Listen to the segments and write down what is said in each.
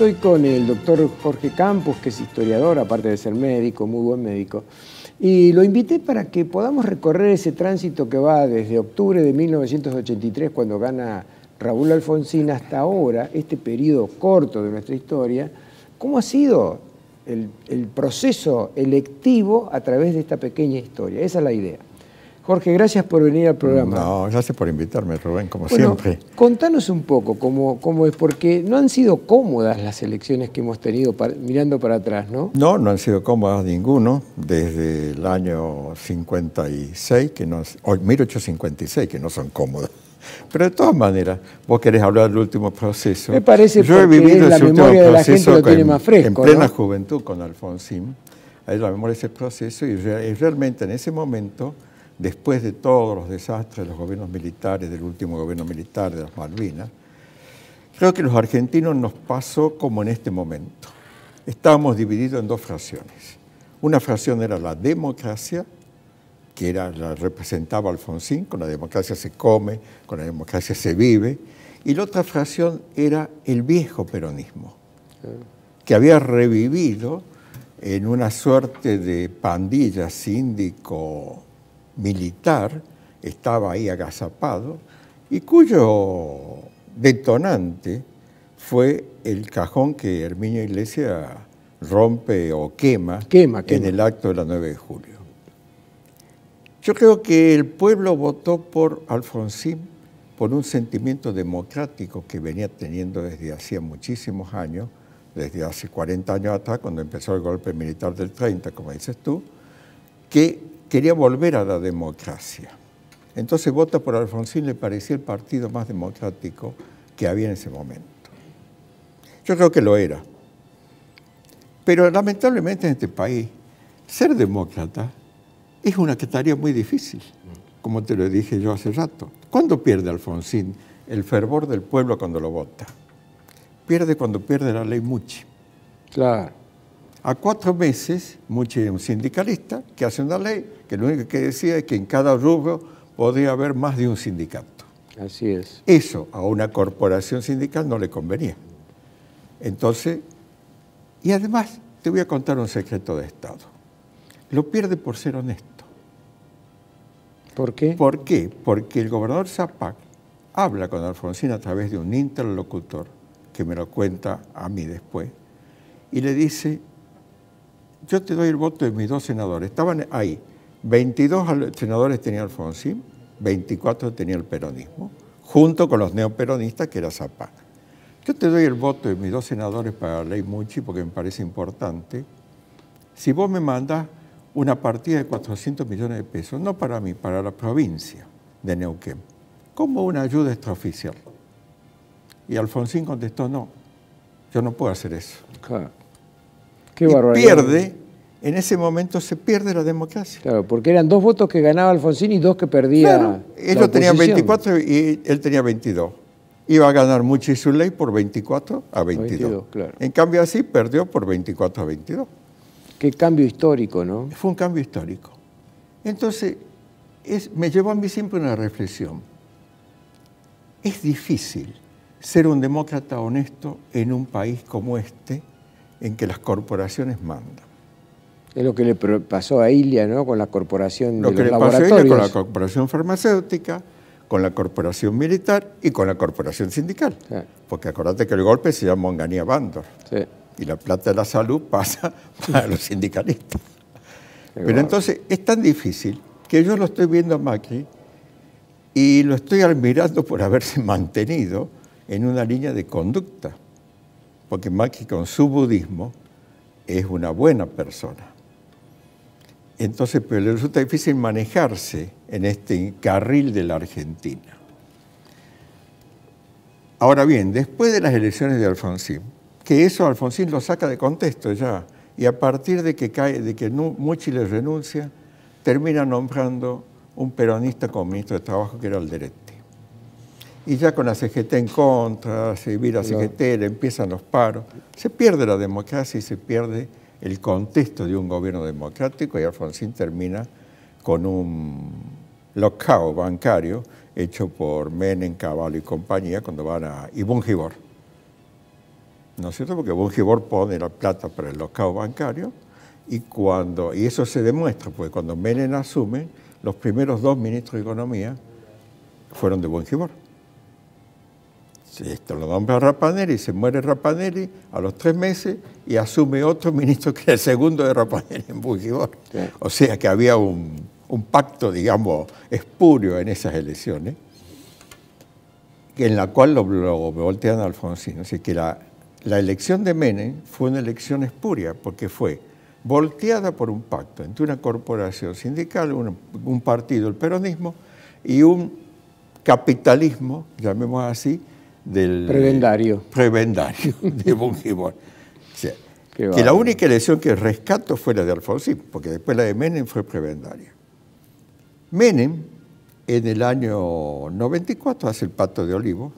Estoy con el doctor Jorge Campos, que es historiador, aparte de ser médico, muy buen médico. Y lo invité para que podamos recorrer ese tránsito que va desde octubre de 1983, cuando gana Raúl Alfonsín, hasta ahora, este periodo corto de nuestra historia. ¿Cómo ha sido el, el proceso electivo a través de esta pequeña historia? Esa es la idea. Jorge, gracias por venir al programa. No, gracias por invitarme, Rubén, como siempre. Contanos un poco cómo, cómo, es, porque no han sido cómodas las elecciones que hemos tenido mirando para atrás, ¿no? No, no han sido cómodas ninguno desde el año 56, que no, o 1856, que no son cómodas. Pero de todas maneras, vos querés hablar del último proceso. Me parece Yo he la memoria de la gente lo tiene más fresco. En, plena juventud con Alfonsín, ahí la memoria de ese proceso y realmente en ese momento después de todos los desastres de los gobiernos militares, del último gobierno militar de las Malvinas, creo que los argentinos nos pasó como en este momento. Estábamos divididos en dos fracciones. Una fracción era la democracia, que era, la representaba Alfonsín, con la democracia se come, con la democracia se vive, y la otra fracción era el viejo peronismo, que había revivido en una suerte de pandilla síndico militar, estaba ahí agazapado, y cuyo detonante fue el cajón que Herminio Iglesias rompe o quema, quema, en el acto de la 9 de julio. Yo creo que el pueblo votó por Alfonsín por un sentimiento democrático que venía teniendo desde hacía muchísimos años, desde hace 40 años atrás, cuando empezó el golpe militar del 30, como dices tú, que quería volver a la democracia. Entonces Vota por Alfonsín le parecía el partido más democrático que había en ese momento. Yo creo que lo era. Pero lamentablemente en este país, ser demócrata es una tarea muy difícil, como te lo dije yo hace rato. ¿Cuándo pierde Alfonsín el fervor del pueblo cuando lo vota? Pierde cuando pierde la ley Muchi. Claro. A cuatro meses, un sindicalista que hace una ley que lo único que decía es que en cada rubro podría haber más de un sindicato. Así es. Eso a una corporación sindical no le convenía. Entonces, y además te voy a contar un secreto de Estado. Lo pierde por ser honesto. ¿Por qué? ¿Por qué? Porque el gobernador Zapac habla con Alfonsín a través de un interlocutor que me lo cuenta a mí después y le dice, yo te doy el voto de mis dos senadores. Estaban ahí, 22 senadores tenía Alfonsín, 24 tenía el peronismo, junto con los neoperonistas que era Zapata. Yo te doy el voto de mis dos senadores para la ley Muchi porque me parece importante. Si vos me mandas una partida de 400 millones de pesos, no para mí, para la provincia de Neuquén, como una ayuda extraoficial. Y Alfonsín contestó, no, yo no puedo hacer eso. Claro pierde, en ese momento se pierde la democracia. Claro, porque eran dos votos que ganaba Alfonsín y dos que perdía. Claro, ellos tenían 24 y él tenía 22. Iba a ganar mucho y su ley por 24 a 22. En cambio, así perdió por 24 a 22. Qué cambio histórico, ¿no? Fue un cambio histórico. Entonces, me llevó a mí siempre una reflexión. Es difícil ser un demócrata honesto en un país como este, en que las corporaciones mandan. Es lo que le pasó a Ilia, ¿no? Con la corporación lo de que los le pasó a Ilia con la corporación farmacéutica, con la corporación militar y con la corporación sindical. Porque acordate que el golpe se llama Onganía Bandor. Y la plata de la salud pasa a los sindicalistas. Pero entonces es tan difícil que yo lo estoy viendo a Macri y lo estoy admirando por haberse mantenido en una línea de conducta porque Maki con su budismo es una buena persona. Entonces, pero le resulta difícil manejarse en este carril de la Argentina. Ahora bien, después de las elecciones de Alfonsín, que eso Alfonsín lo saca de contexto ya, y a partir de que, cae, de que Muchi le renuncia, termina nombrando un peronista como ministro de Trabajo que era el Derecho y ya con la CGT en contra, se vira CGT, le empiezan los paros. Se pierde la democracia y se pierde el contexto de un gobierno democrático y Alfonsín termina con un lockout bancario hecho por Menem, Caballo y compañía cuando van a... y ¿No es cierto? Porque Bungibor pone la plata para el lockout bancario y, cuando, y eso se demuestra, porque cuando Menem asume, los primeros dos ministros de Economía fueron de Bungibor. Esto lo nombra a Rapanelli, se muere Rapanelli a los tres meses y asume otro ministro que es el segundo de Rapanelli en Bujibor O sea que había un, pacto, digamos, espurio en esas elecciones, en la cual lo, voltean a Alfonsín. O sea que la, elección de Menem fue una elección espuria, porque fue volteada por un pacto entre una corporación sindical, un, partido, el peronismo, y un capitalismo, llamemos así, del prebendario, prebendario de Bungibón. que la única elección que rescato fue la de Alfonsín, porque después la de Menem fue prebendario. Menem, en el año 94, hace el pacto de Olivos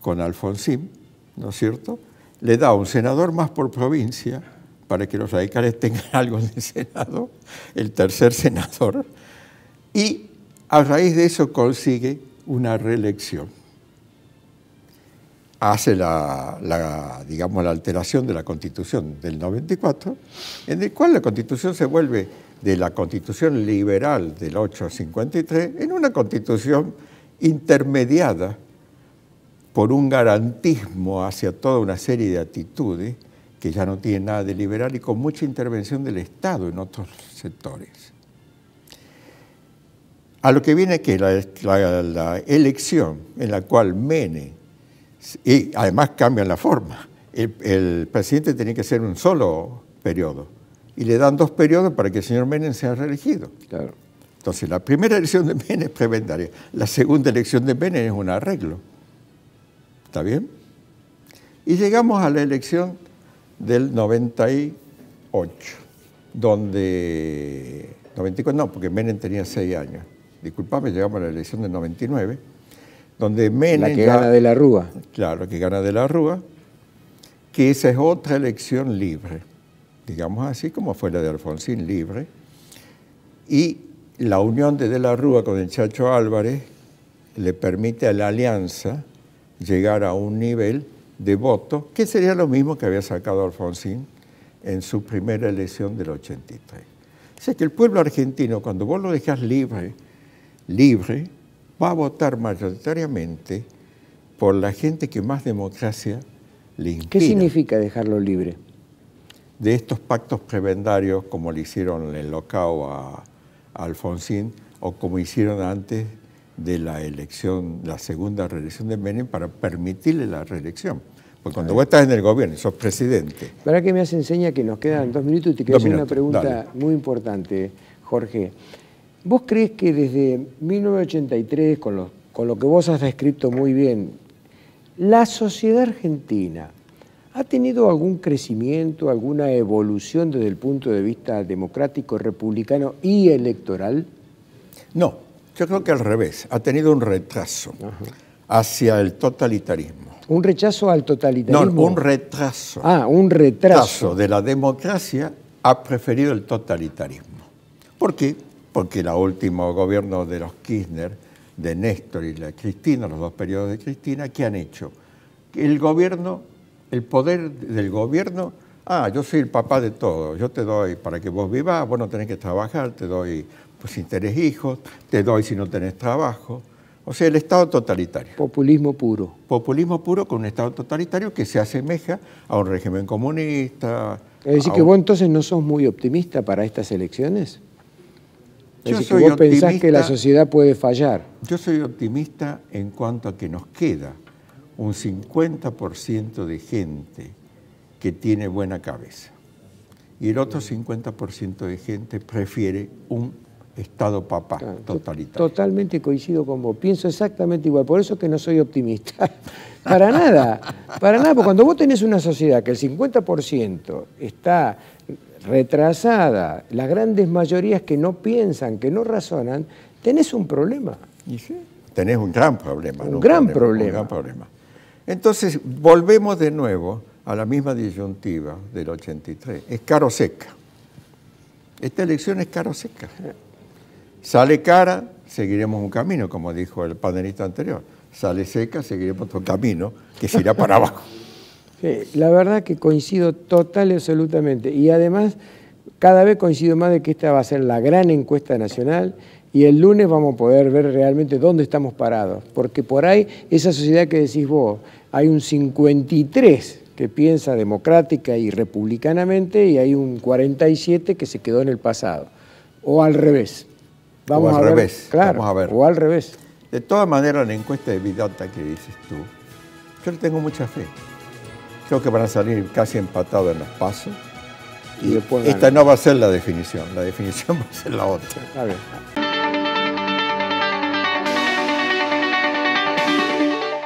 con Alfonsín, ¿no es cierto? Le da un senador más por provincia para que los radicales tengan algo de Senado, el tercer senador, y a raíz de eso consigue una reelección hace la, digamos, la alteración de la Constitución del 94, en el cual la Constitución se vuelve de la Constitución liberal del 853 en una Constitución intermediada por un garantismo hacia toda una serie de actitudes que ya no tiene nada de liberal y con mucha intervención del Estado en otros sectores. A lo que viene que la, la elección en la cual Mene y además cambian la forma. El, presidente tenía que ser un solo periodo. Y le dan dos periodos para que el señor Menem sea reelegido. Entonces, la primera elección de Menem es preventaria, La segunda elección de Menem es un arreglo. ¿Está bien? Y llegamos a la elección del 98, donde... 94, no, porque Menem tenía seis años. Disculpame, llegamos a la elección del 99 donde Menem... La que gana de la Rúa. Claro, que gana de la Rúa, que esa es otra elección libre, digamos así como fue la de Alfonsín libre, y la unión de de la Rúa con el Chacho Álvarez le permite a la alianza llegar a un nivel de voto que sería lo mismo que había sacado Alfonsín en su primera elección del 83. O sea que el pueblo argentino, cuando vos lo dejas libre, libre, va a votar mayoritariamente por la gente que más democracia le inspira. ¿Qué significa dejarlo libre? De estos pactos prebendarios, como le hicieron en el locao a, Alfonsín, o como hicieron antes de la elección, la segunda reelección de Menem, para permitirle la reelección. Porque cuando vos estás en el gobierno, sos presidente. ¿Para qué me haces enseña que nos quedan dos minutos y te quiero hacer una pregunta muy importante, Jorge? ¿Vos crees que desde 1983, con lo, que vos has descrito muy bien, la sociedad argentina ha tenido algún crecimiento, alguna evolución desde el punto de vista democrático, republicano y electoral? No, yo creo que al revés, ha tenido un retraso hacia el totalitarismo. ¿Un rechazo al totalitarismo? No, un retraso. Ah, un retraso. retraso de la democracia ha preferido el totalitarismo. ¿Por qué? porque el último gobierno de los Kirchner, de Néstor y la Cristina, los dos periodos de Cristina, ¿qué han hecho? El gobierno, el poder del gobierno, ah, yo soy el papá de todo, yo te doy para que vos vivas, vos no tenés que trabajar, te doy pues, si tenés hijos, te doy si no tenés trabajo. O sea, el Estado totalitario. Populismo puro. Populismo puro con un Estado totalitario que se asemeja a un régimen comunista. Es decir, que vos entonces no sos muy optimista para estas elecciones. Es soy que vos pensás que la sociedad puede fallar. Yo soy optimista en cuanto a que nos queda un 50% de gente que tiene buena cabeza y el otro 50% de gente prefiere un Estado papá totalitario. Totalmente coincido con vos, pienso exactamente igual, por eso que no soy optimista. para nada, para nada, porque cuando vos tenés una sociedad que el 50% está retrasada, las grandes mayorías que no piensan, que no razonan, tenés un problema. Tenés un gran problema. Un, gran problema, problema. un gran problema. Entonces, volvemos de nuevo a la misma disyuntiva del 83. Es caro seca. Esta elección es caro seca. Sale cara, seguiremos un camino, como dijo el panelista anterior. Sale seca, seguiremos otro camino que se irá para abajo. Sí, la verdad que coincido total y absolutamente. Y además, cada vez coincido más de que esta va a ser la gran encuesta nacional y el lunes vamos a poder ver realmente dónde estamos parados. Porque por ahí, esa sociedad que decís vos, hay un 53 que piensa democrática y republicanamente y hay un 47 que se quedó en el pasado. O al revés. Vamos al a ver, revés. Claro, vamos a ver. o al revés. De todas maneras, la encuesta de vidata que dices tú, yo le tengo mucha fe. Creo que van a salir casi empatados en los pasos. Y, esta no va a ser la definición, la definición va a ser la otra.